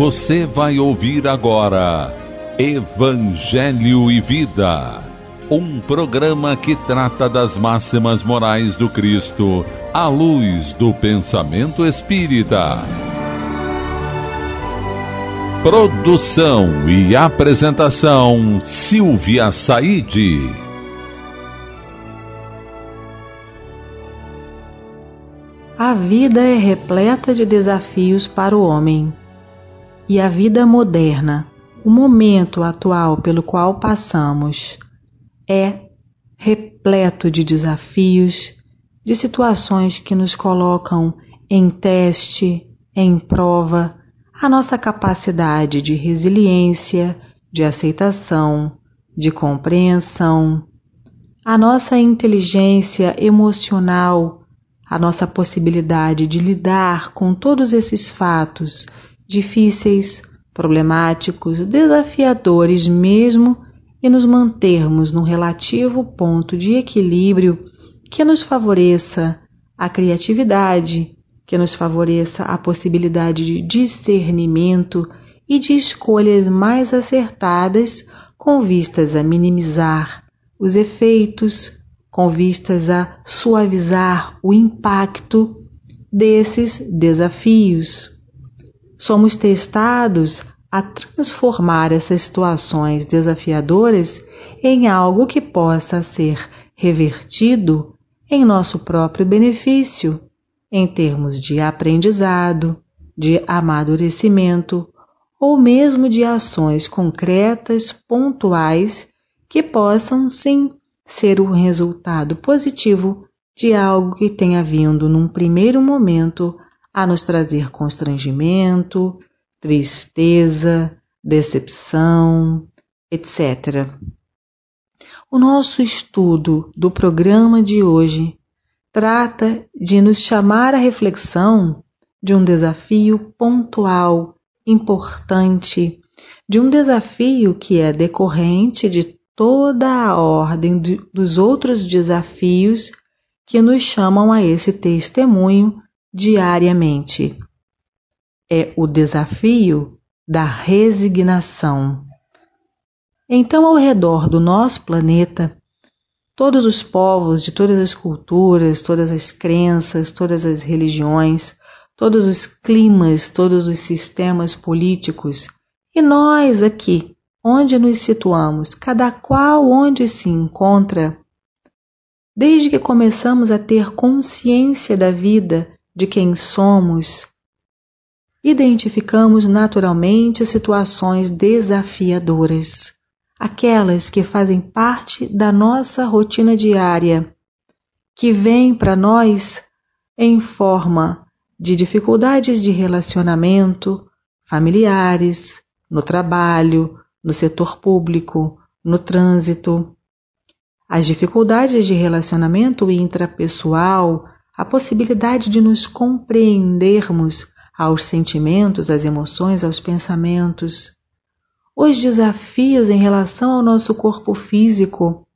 Você vai ouvir agora Evangelho e Vida, um programa que trata das máximas morais do Cristo à luz do pensamento espírita. Produção e apresentação Silvia Saide. A vida é repleta de desafios para o homem e a vida moderna, o momento atual pelo qual passamos, é repleto de desafios, de situações que nos colocam em teste, em prova, a nossa capacidade de resiliência, de aceitação, de compreensão, a nossa inteligência emocional, a nossa possibilidade de lidar com todos esses fatos difíceis, problemáticos, desafiadores mesmo, e nos mantermos num relativo ponto de equilíbrio que nos favoreça a criatividade, que nos favoreça a possibilidade de discernimento e de escolhas mais acertadas com vistas a minimizar os efeitos, com vistas a suavizar o impacto desses desafios somos testados a transformar essas situações desafiadoras em algo que possa ser revertido em nosso próprio benefício, em termos de aprendizado, de amadurecimento ou mesmo de ações concretas, pontuais, que possam sim ser o um resultado positivo de algo que tenha vindo num primeiro momento a nos trazer constrangimento, tristeza, decepção, etc. O nosso estudo do programa de hoje trata de nos chamar à reflexão de um desafio pontual, importante, de um desafio que é decorrente de toda a ordem de, dos outros desafios que nos chamam a esse testemunho diariamente. É o desafio da resignação. Então, ao redor do nosso planeta, todos os povos de todas as culturas, todas as crenças, todas as religiões, todos os climas, todos os sistemas políticos, e nós aqui, onde nos situamos, cada qual onde se encontra, desde que começamos a ter consciência da vida de quem somos, identificamos naturalmente situações desafiadoras, aquelas que fazem parte da nossa rotina diária, que vêm para nós em forma de dificuldades de relacionamento, familiares, no trabalho, no setor público, no trânsito. As dificuldades de relacionamento intrapessoal a possibilidade de nos compreendermos aos sentimentos, às emoções, aos pensamentos, os desafios em relação ao nosso corpo físico,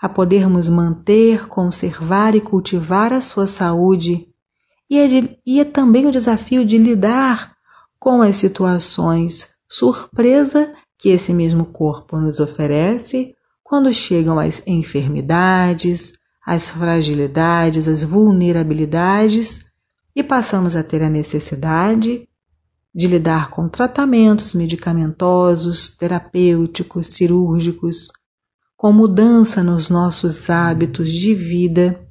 a podermos manter, conservar e cultivar a sua saúde, e é, de, e é também o desafio de lidar com as situações surpresa que esse mesmo corpo nos oferece quando chegam as enfermidades, as fragilidades, as vulnerabilidades e passamos a ter a necessidade de lidar com tratamentos medicamentosos, terapêuticos, cirúrgicos, com mudança nos nossos hábitos de vida,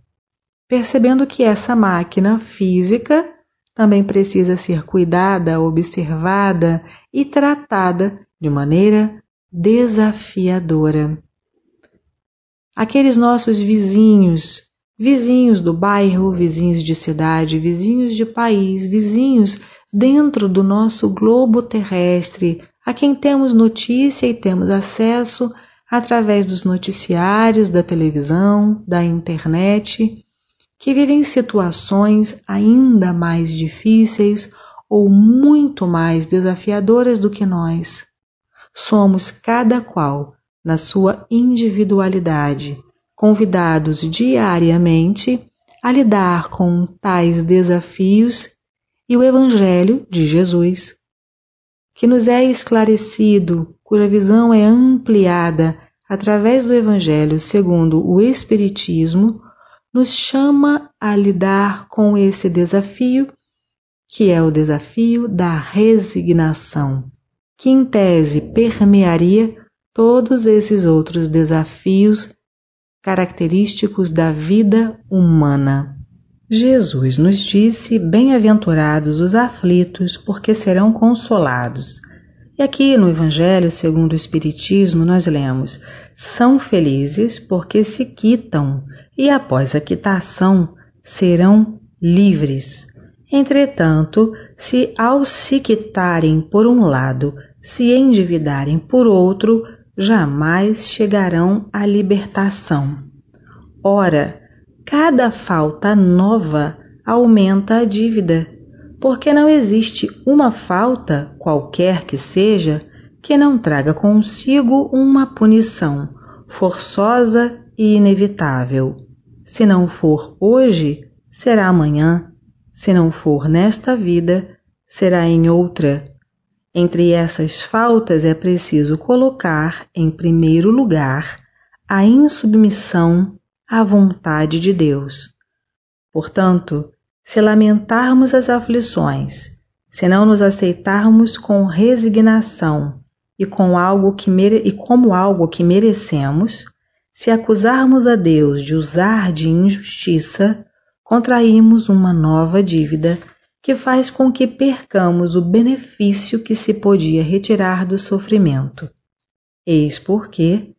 percebendo que essa máquina física também precisa ser cuidada, observada e tratada de maneira desafiadora aqueles nossos vizinhos, vizinhos do bairro, vizinhos de cidade, vizinhos de país, vizinhos dentro do nosso globo terrestre, a quem temos notícia e temos acesso através dos noticiários, da televisão, da internet, que vivem situações ainda mais difíceis ou muito mais desafiadoras do que nós. Somos cada qual na sua individualidade, convidados diariamente a lidar com tais desafios e o Evangelho de Jesus, que nos é esclarecido, cuja visão é ampliada através do Evangelho segundo o Espiritismo, nos chama a lidar com esse desafio, que é o desafio da resignação, que em tese permearia todos esses outros desafios característicos da vida humana. Jesus nos disse: Bem-aventurados os aflitos, porque serão consolados. E aqui no Evangelho segundo o Espiritismo nós lemos: São felizes porque se quitam, e após a quitação serão livres. Entretanto, se ao se quitarem por um lado, se endividarem por outro, jamais chegarão à libertação. Ora, cada falta nova aumenta a dívida, porque não existe uma falta, qualquer que seja, que não traga consigo uma punição forçosa e inevitável. Se não for hoje, será amanhã. Se não for nesta vida, será em outra. Entre essas faltas é preciso colocar, em primeiro lugar, a insubmissão à vontade de Deus. Portanto, se lamentarmos as aflições, se não nos aceitarmos com resignação e, com algo que e como algo que merecemos, se acusarmos a Deus de usar de injustiça, contraímos uma nova dívida que faz com que percamos o benefício que se podia retirar do sofrimento. Eis porque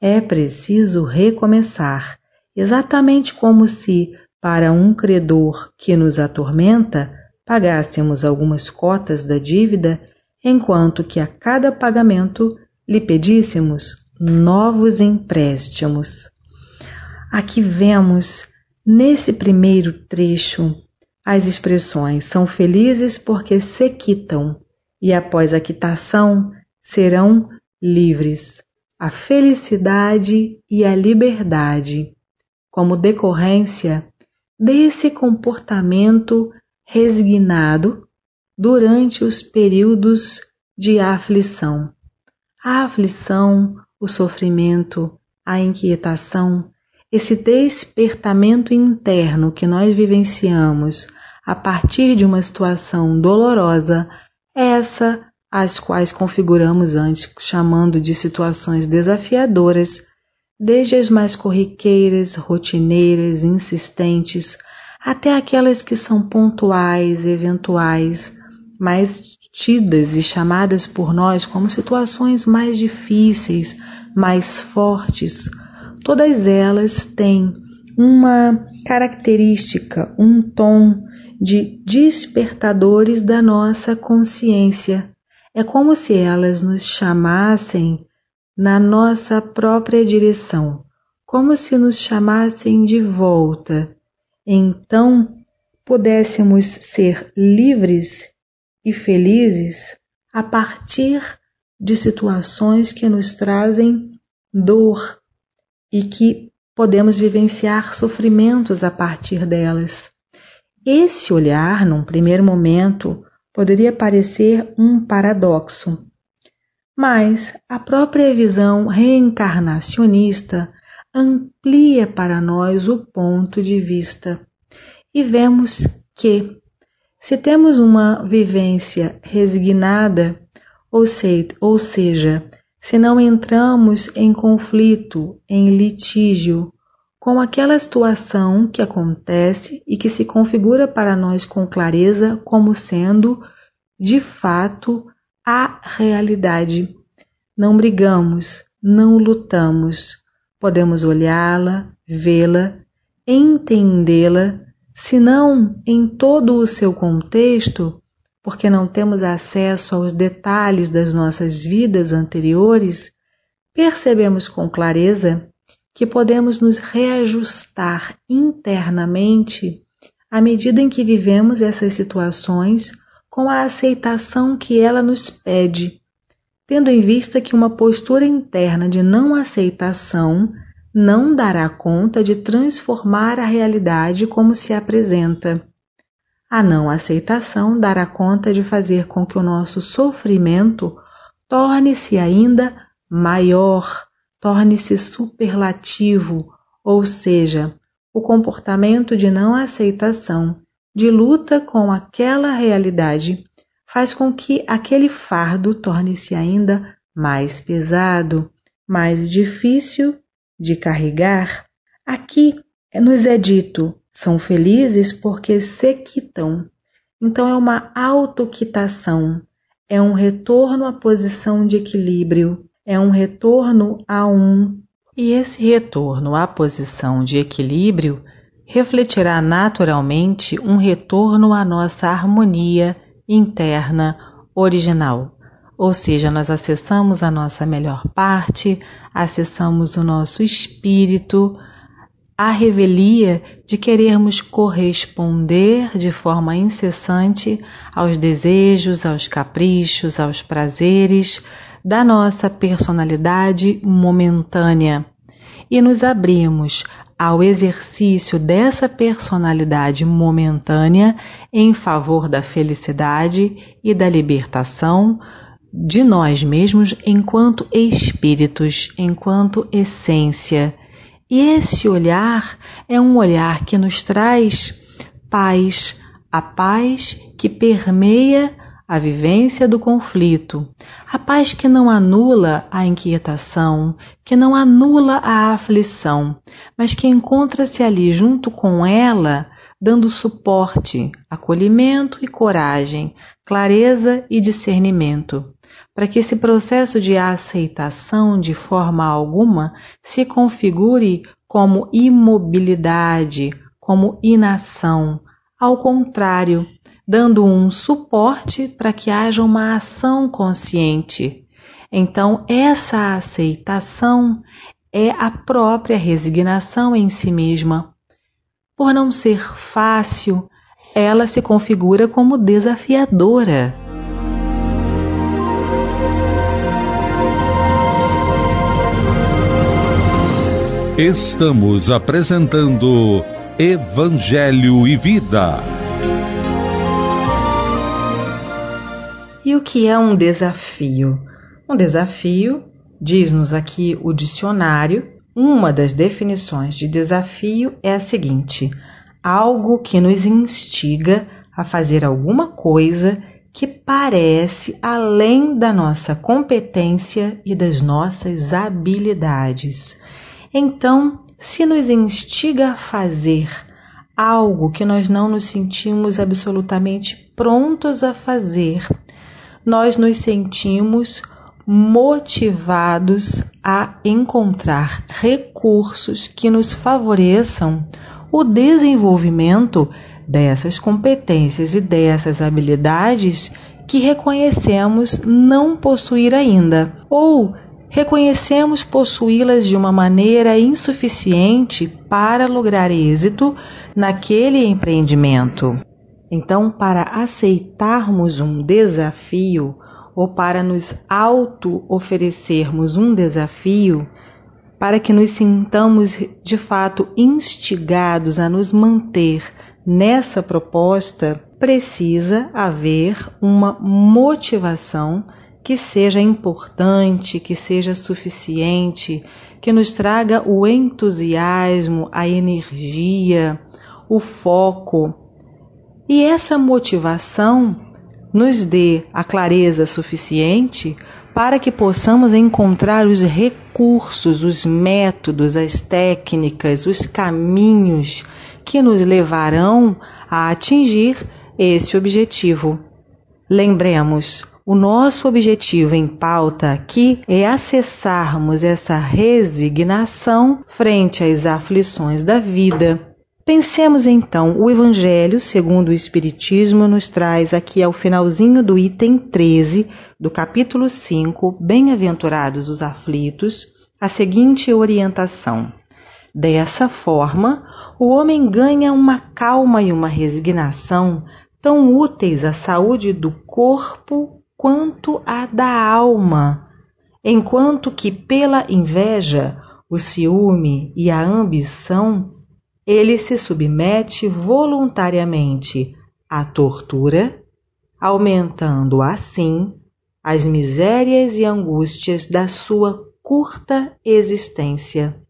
é preciso recomeçar, exatamente como se, para um credor que nos atormenta, pagássemos algumas cotas da dívida, enquanto que a cada pagamento lhe pedíssemos novos empréstimos. Aqui vemos, nesse primeiro trecho, as expressões são felizes porque se quitam, e após a quitação serão livres. A felicidade e a liberdade, como decorrência desse comportamento resignado durante os períodos de aflição. A aflição, o sofrimento, a inquietação esse despertamento interno que nós vivenciamos a partir de uma situação dolorosa essas essa as quais configuramos antes, chamando de situações desafiadoras, desde as mais corriqueiras, rotineiras, insistentes, até aquelas que são pontuais, eventuais, mais tidas e chamadas por nós como situações mais difíceis, mais fortes, todas elas têm uma característica, um tom de despertadores da nossa consciência. É como se elas nos chamassem na nossa própria direção, como se nos chamassem de volta. Então, pudéssemos ser livres e felizes a partir de situações que nos trazem dor, e que podemos vivenciar sofrimentos a partir delas. Esse olhar, num primeiro momento, poderia parecer um paradoxo, mas a própria visão reencarnacionista amplia para nós o ponto de vista e vemos que, se temos uma vivência resignada, ou, ou seja, se não entramos em conflito, em litígio, com aquela situação que acontece e que se configura para nós com clareza como sendo, de fato, a realidade. Não brigamos, não lutamos. Podemos olhá-la, vê-la, entendê-la, se não em todo o seu contexto, porque não temos acesso aos detalhes das nossas vidas anteriores, percebemos com clareza que podemos nos reajustar internamente à medida em que vivemos essas situações com a aceitação que ela nos pede, tendo em vista que uma postura interna de não aceitação não dará conta de transformar a realidade como se apresenta. A não aceitação dará conta de fazer com que o nosso sofrimento torne-se ainda maior, torne-se superlativo, ou seja, o comportamento de não aceitação, de luta com aquela realidade, faz com que aquele fardo torne-se ainda mais pesado, mais difícil de carregar. Aqui nos é dito são felizes porque se quitam. Então é uma autoquitação, é um retorno à posição de equilíbrio, é um retorno a um. E esse retorno à posição de equilíbrio refletirá naturalmente um retorno à nossa harmonia interna original. Ou seja, nós acessamos a nossa melhor parte, acessamos o nosso espírito, a revelia de querermos corresponder de forma incessante aos desejos, aos caprichos, aos prazeres da nossa personalidade momentânea e nos abrimos ao exercício dessa personalidade momentânea em favor da felicidade e da libertação de nós mesmos enquanto espíritos, enquanto essência e esse olhar é um olhar que nos traz paz, a paz que permeia a vivência do conflito, a paz que não anula a inquietação, que não anula a aflição, mas que encontra-se ali junto com ela, dando suporte, acolhimento e coragem, clareza e discernimento para que esse processo de aceitação, de forma alguma, se configure como imobilidade, como inação. Ao contrário, dando um suporte para que haja uma ação consciente. Então, essa aceitação é a própria resignação em si mesma. Por não ser fácil, ela se configura como desafiadora. Estamos apresentando Evangelho e Vida. E o que é um desafio? Um desafio, diz-nos aqui o dicionário, uma das definições de desafio é a seguinte: algo que nos instiga a fazer alguma coisa que parece além da nossa competência e das nossas habilidades. Então, se nos instiga a fazer algo que nós não nos sentimos absolutamente prontos a fazer, nós nos sentimos motivados a encontrar recursos que nos favoreçam o desenvolvimento dessas competências e dessas habilidades que reconhecemos não possuir ainda, ou reconhecemos possuí-las de uma maneira insuficiente para lograr êxito naquele empreendimento. Então, para aceitarmos um desafio ou para nos auto-oferecermos um desafio, para que nos sintamos de fato instigados a nos manter nessa proposta, precisa haver uma motivação que seja importante, que seja suficiente, que nos traga o entusiasmo, a energia, o foco. E essa motivação nos dê a clareza suficiente para que possamos encontrar os recursos, os métodos, as técnicas, os caminhos que nos levarão a atingir esse objetivo. Lembremos, o nosso objetivo em pauta aqui é acessarmos essa resignação frente às aflições da vida. Pensemos então, o Evangelho, segundo o Espiritismo, nos traz aqui ao finalzinho do item 13 do capítulo 5, Bem-aventurados os aflitos, a seguinte orientação: Dessa forma, o homem ganha uma calma e uma resignação tão úteis à saúde do corpo quanto a da alma, enquanto que pela inveja, o ciúme e a ambição, ele se submete voluntariamente à tortura, aumentando assim as misérias e angústias da sua curta existência.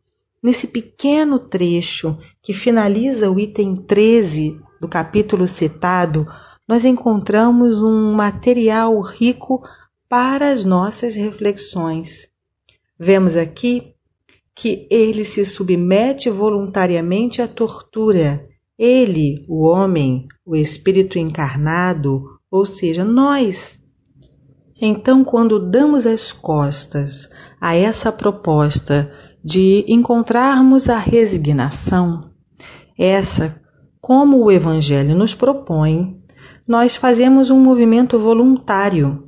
Nesse pequeno trecho que finaliza o item 13 do capítulo citado, nós encontramos um material rico para as nossas reflexões. Vemos aqui que ele se submete voluntariamente à tortura. Ele, o homem, o espírito encarnado, ou seja, nós. Então, quando damos as costas a essa proposta de encontrarmos a resignação, essa, como o Evangelho nos propõe, nós fazemos um movimento voluntário,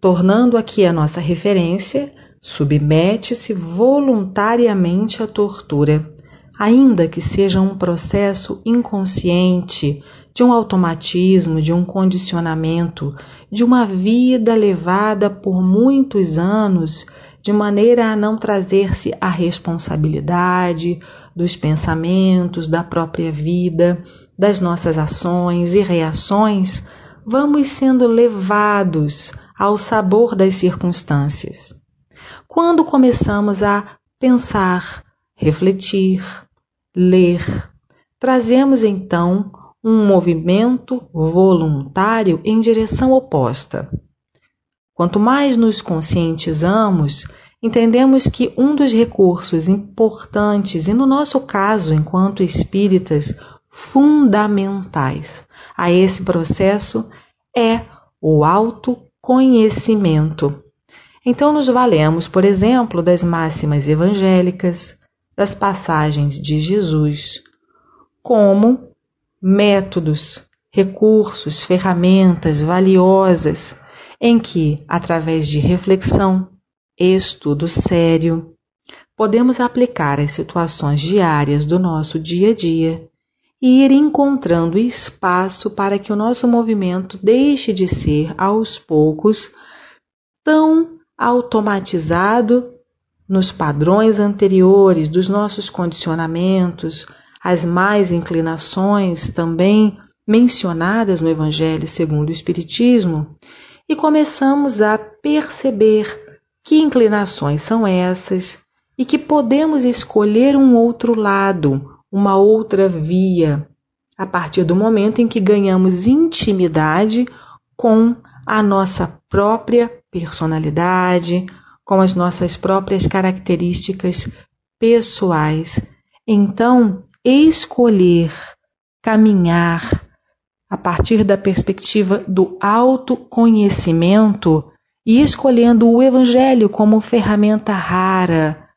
tornando aqui a nossa referência submete-se voluntariamente à tortura, ainda que seja um processo inconsciente, de um automatismo, de um condicionamento, de uma vida levada por muitos anos de maneira a não trazer-se a responsabilidade dos pensamentos, da própria vida, das nossas ações e reações, vamos sendo levados ao sabor das circunstâncias. Quando começamos a pensar, refletir, ler, trazemos então um movimento voluntário em direção oposta. Quanto mais nos conscientizamos, entendemos que um dos recursos importantes, e no nosso caso, enquanto espíritas, fundamentais a esse processo é o autoconhecimento. Então, nos valemos, por exemplo, das máximas evangélicas, das passagens de Jesus, como métodos, recursos, ferramentas valiosas em que, através de reflexão, estudo sério, podemos aplicar as situações diárias do nosso dia a dia e ir encontrando espaço para que o nosso movimento deixe de ser aos poucos tão automatizado nos padrões anteriores dos nossos condicionamentos, as mais inclinações também mencionadas no Evangelho segundo o Espiritismo, e começamos a perceber que inclinações são essas e que podemos escolher um outro lado, uma outra via a partir do momento em que ganhamos intimidade com a nossa própria personalidade, com as nossas próprias características pessoais. Então, escolher caminhar a partir da perspectiva do autoconhecimento e escolhendo o Evangelho como ferramenta rara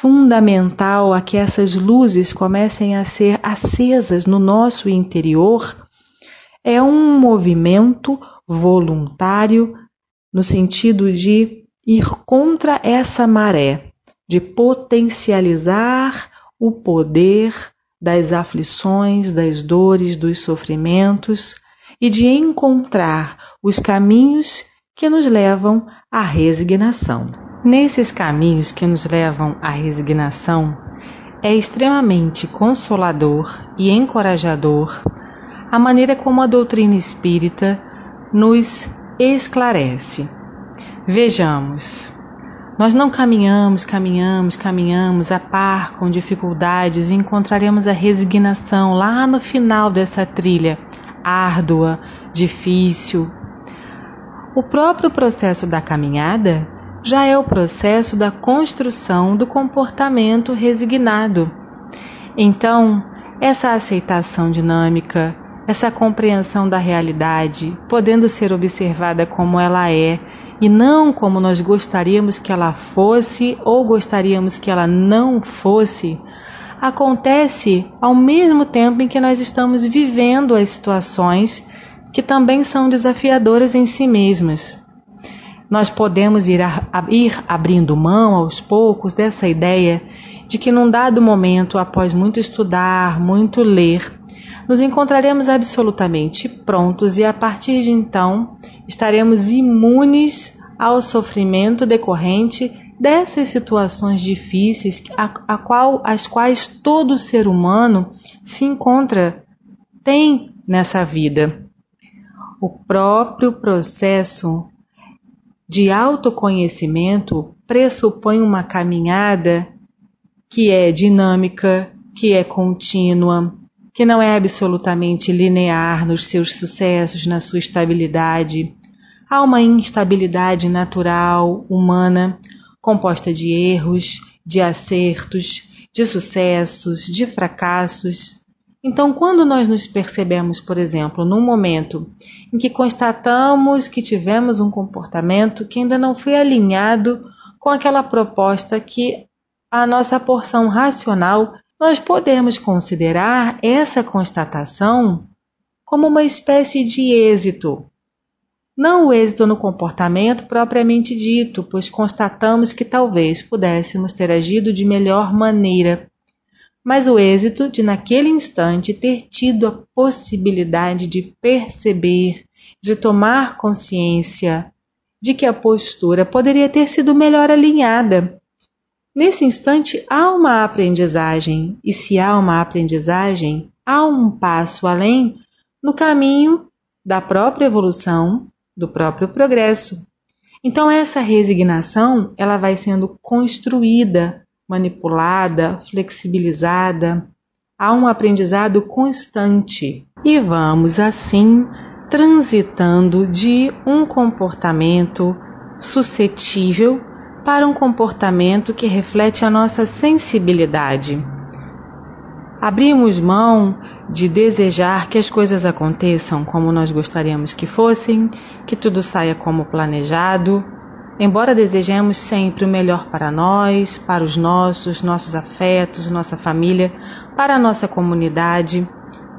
fundamental a que essas luzes comecem a ser acesas no nosso interior é um movimento voluntário no sentido de ir contra essa maré, de potencializar o poder das aflições, das dores, dos sofrimentos e de encontrar os caminhos que nos levam à resignação. Nesses caminhos que nos levam à resignação, é extremamente consolador e encorajador a maneira como a doutrina espírita nos esclarece. Vejamos, nós não caminhamos, caminhamos, caminhamos a par com dificuldades e encontraremos a resignação lá no final dessa trilha árdua, difícil. O próprio processo da caminhada já é o processo da construção do comportamento resignado. Então, essa aceitação dinâmica, essa compreensão da realidade, podendo ser observada como ela é e não como nós gostaríamos que ela fosse ou gostaríamos que ela não fosse, acontece ao mesmo tempo em que nós estamos vivendo as situações que também são desafiadoras em si mesmas nós podemos ir, a, ir abrindo mão aos poucos dessa ideia de que, num dado momento, após muito estudar, muito ler, nos encontraremos absolutamente prontos e, a partir de então, estaremos imunes ao sofrimento decorrente dessas situações difíceis a, a qual, as quais todo ser humano se encontra, tem nessa vida. O próprio processo de autoconhecimento pressupõe uma caminhada que é dinâmica, que é contínua, que não é absolutamente linear nos seus sucessos, na sua estabilidade. Há uma instabilidade natural, humana, composta de erros, de acertos, de sucessos, de fracassos, então, quando nós nos percebemos, por exemplo, num momento em que constatamos que tivemos um comportamento que ainda não foi alinhado com aquela proposta que a nossa porção racional, nós podemos considerar essa constatação como uma espécie de êxito. Não o êxito no comportamento propriamente dito, pois constatamos que talvez pudéssemos ter agido de melhor maneira mas o êxito de, naquele instante, ter tido a possibilidade de perceber, de tomar consciência de que a postura poderia ter sido melhor alinhada. Nesse instante, há uma aprendizagem, e se há uma aprendizagem, há um passo além no caminho da própria evolução, do próprio progresso. Então essa resignação, ela vai sendo construída manipulada, flexibilizada. Há um aprendizado constante e vamos assim transitando de um comportamento suscetível para um comportamento que reflete a nossa sensibilidade. Abrimos mão de desejar que as coisas aconteçam como nós gostaríamos que fossem, que tudo saia como planejado, Embora desejemos sempre o melhor para nós, para os nossos, nossos afetos, nossa família, para a nossa comunidade,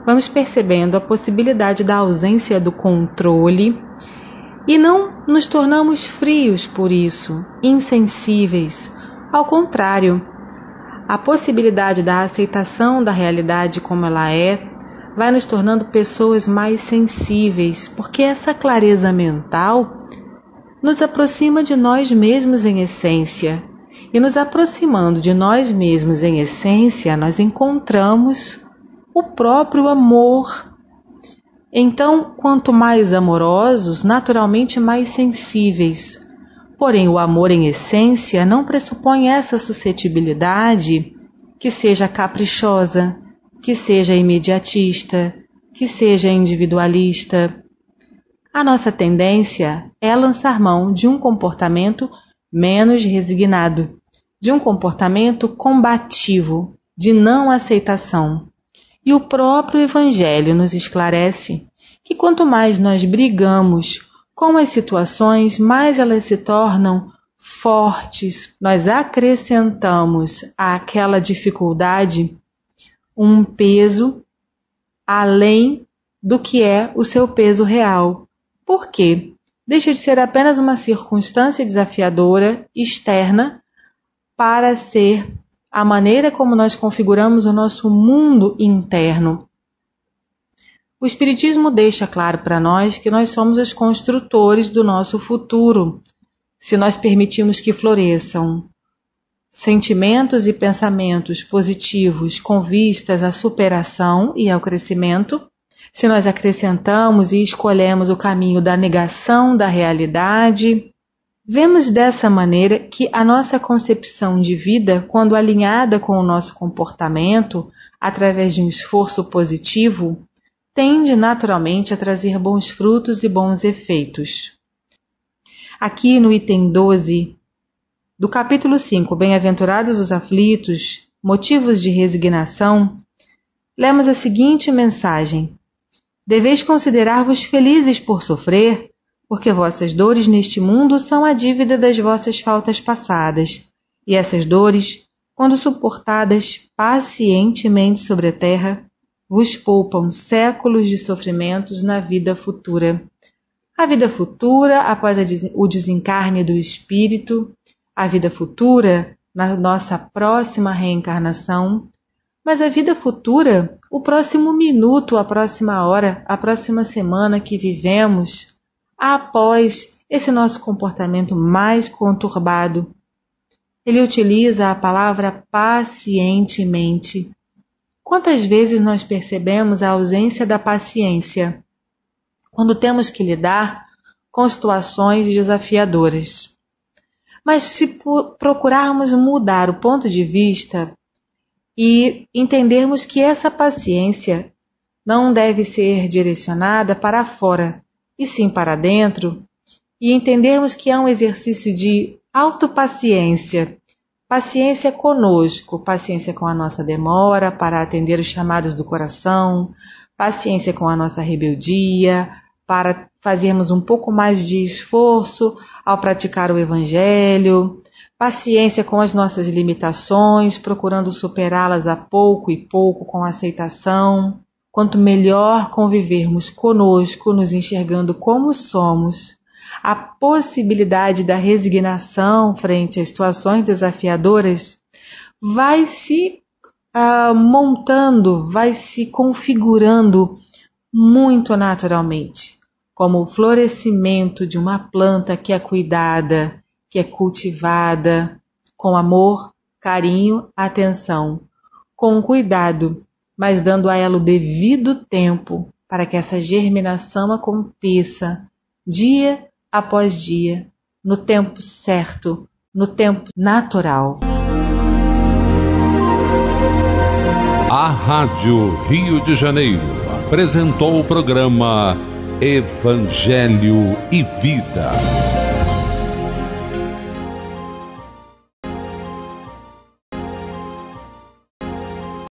vamos percebendo a possibilidade da ausência do controle e não nos tornamos frios por isso, insensíveis. Ao contrário, a possibilidade da aceitação da realidade como ela é vai nos tornando pessoas mais sensíveis, porque essa clareza mental nos aproxima de nós mesmos em essência. E nos aproximando de nós mesmos em essência, nós encontramos o próprio amor. Então, quanto mais amorosos, naturalmente mais sensíveis. Porém, o amor em essência não pressupõe essa suscetibilidade que seja caprichosa, que seja imediatista, que seja individualista a nossa tendência é lançar mão de um comportamento menos resignado, de um comportamento combativo, de não aceitação. E o próprio Evangelho nos esclarece que quanto mais nós brigamos com as situações, mais elas se tornam fortes. Nós acrescentamos àquela dificuldade um peso além do que é o seu peso real porque deixa de ser apenas uma circunstância desafiadora externa para ser a maneira como nós configuramos o nosso mundo interno. O Espiritismo deixa claro para nós que nós somos os construtores do nosso futuro, se nós permitimos que floresçam sentimentos e pensamentos positivos com vistas à superação e ao crescimento, se nós acrescentamos e escolhemos o caminho da negação da realidade, vemos dessa maneira que a nossa concepção de vida, quando alinhada com o nosso comportamento, através de um esforço positivo, tende naturalmente a trazer bons frutos e bons efeitos. Aqui no item 12 do capítulo 5, Bem-aventurados os aflitos, motivos de resignação, lemos a seguinte mensagem: Deveis considerar-vos felizes por sofrer, porque vossas dores neste mundo são a dívida das vossas faltas passadas, e essas dores, quando suportadas pacientemente sobre a terra, vos poupam séculos de sofrimentos na vida futura. A vida futura, após o desencarne do espírito, a vida futura, na nossa próxima reencarnação, mas a vida futura o próximo minuto, a próxima hora, a próxima semana que vivemos após esse nosso comportamento mais conturbado. Ele utiliza a palavra pacientemente. Quantas vezes nós percebemos a ausência da paciência quando temos que lidar com situações desafiadoras? Mas se procurarmos mudar o ponto de vista e entendermos que essa paciência não deve ser direcionada para fora, e sim para dentro, e entendermos que é um exercício de autopaciência, paciência conosco, paciência com a nossa demora para atender os chamados do coração, paciência com a nossa rebeldia, para fazermos um pouco mais de esforço ao praticar o evangelho, paciência com as nossas limitações, procurando superá-las a pouco e pouco com aceitação. Quanto melhor convivermos conosco, nos enxergando como somos, a possibilidade da resignação frente a situações desafiadoras vai se uh, montando, vai se configurando muito naturalmente, como o florescimento de uma planta que é cuidada que é cultivada com amor, carinho, atenção, com cuidado, mas dando a ela o devido tempo para que essa germinação aconteça dia após dia, no tempo certo, no tempo natural. A Rádio Rio de Janeiro apresentou o programa Evangelho e Vida.